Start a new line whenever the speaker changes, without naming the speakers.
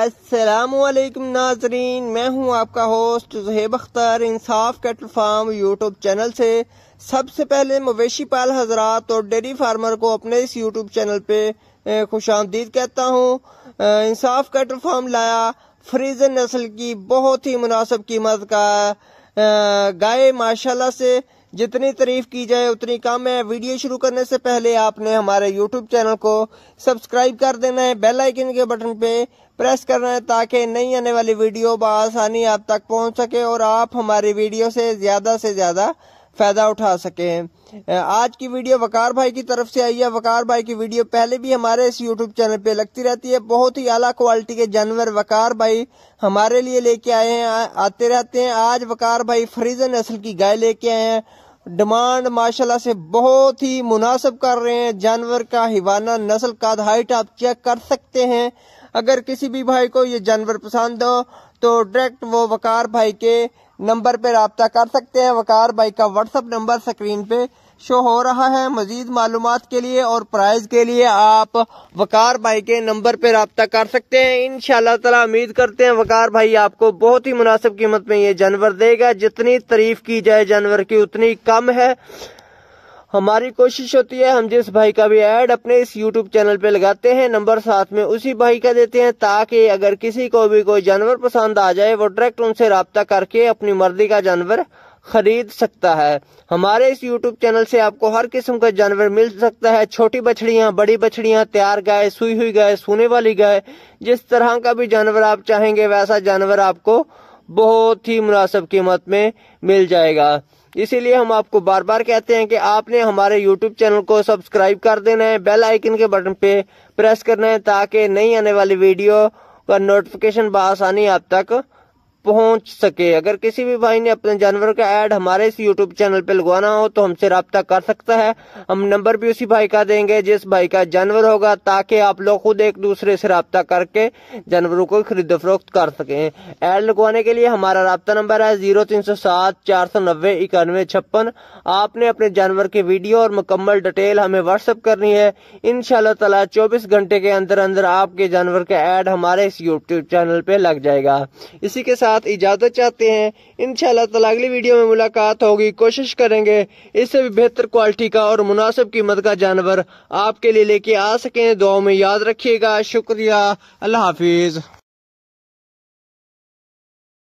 असलकम नाजरीन मैं हूं आपका host Zaheb Akhtar Insaf cattle farm YouTube channel से सबसे पहले मवेशी पाल हजरात और डेयरी फार्मर को अपने इस यूट्यूब चैनल पे खुश आमदीद कहता हूं इंसाफ कैटल फार्म लाया फ्रीजन नस्ल की बहुत ही मुनासब कीमत का गाय माशाल्लाह से जितनी तारीफ की जाए उतनी कम है वीडियो शुरू करने से पहले आपने हमारे यूट्यूब चैनल को सब्सक्राइब कर देना है बेल आइकन के बटन पे प्रेस करना है ताकि नई आने वाली वीडियो बसानी आप तक पहुंच सके और आप हमारी वीडियो से ज़्यादा से ज़्यादा फ़ायदा उठा सकें आज की वीडियो वकार भाई की तरफ से आई है वकार भाई की वीडियो पहले भी हमारे इस यूट्यूब चैनल पे लगती रहती है बहुत ही अला क्वालिटी के जानवर वकार भाई हमारे लिए लेके आए हैं आते रहते हैं आज वकार भाई फ्रीजन नस्ल की गाय लेके आए हैं डिमांड माशाल्लाह से बहुत ही मुनासिब कर रहे हैं जानवर का हिवाना नस्ल का हाइट आप चेक कर सकते हैं अगर किसी भी भाई को ये जानवर पसंद हो तो डायरेक्ट वो वकार भाई के नंबर पर रबता कर सकते हैं वकार भाई का व्हाट्सअप नंबर स्क्रीन पे शो हो रहा है मजीद मालूम के लिए और प्राइज के लिए आप वकार भाई के नंबर पर रबता कर सकते हैं इन तला उम्मीद करते हैं वकार भाई आपको बहुत ही मुनासिब कीमत में ये जानवर देगा जितनी तारीफ की जाए जानवर की उतनी कम है हमारी कोशिश होती है हम जिस भाई का भी एड अपने इस यूट्यूब चैनल पे लगाते हैं नंबर साथ में उसी भाई का देते हैं ताकि अगर किसी को भी कोई जानवर पसंद आ जाए वो डायरेक्ट उनसे रबता करके अपनी मर्जी का जानवर खरीद सकता है हमारे इस यूट्यूब चैनल से आपको हर किस्म का जानवर मिल सकता है छोटी बछड़ियाँ बड़ी बछड़ियाँ तैयार गाय सुई हुई गाय सोने वाली गाय जिस तरह का भी जानवर आप चाहेंगे वैसा जानवर आपको बहुत ही मुनासिब कीमत में मिल जाएगा इसीलिए हम आपको बार बार कहते हैं कि आपने हमारे YouTube चैनल को सब्सक्राइब कर देना है बेल आइकन के बटन पे प्रेस करना है ताकि नई आने वाली वीडियो का नोटिफिकेशन बसानी आप तक पहुंच सके अगर किसी भी भाई ने अपने जानवर का ऐड हमारे इस यूट्यूब चैनल पे लगवाना हो तो हमसे रबता कर सकता है हम नंबर भी उसी भाई का देंगे जिस भाई का जानवर होगा ताकि आप लोग खुद एक दूसरे से रबता करके जानवरों को खरीद फरोख्त कर सकें ऐड लगवाने के लिए हमारा रबता नंबर है जीरो तीन सौ सात चार सौ नब्बे इक्यानवे छप्पन आपने अपने जानवर की वीडियो और मुकम्मल डिटेल हमें व्हाट्सअप करनी है इन तला चौबीस घंटे के अंदर अंदर आपके जानवर का एड हमारे इस यूट्यूब चैनल पे लग जाएगा इसी के साथ साथ इजाज़त चाहते हैं इन तो अगली वीडियो में मुलाकात होगी कोशिश करेंगे इससे भी बेहतर क्वालिटी का और मुनासिब कीमत का जानवर आपके लिए लेके आ सके दुआ में याद रखियेगा शुक्रिया अल्लाह हाफिज़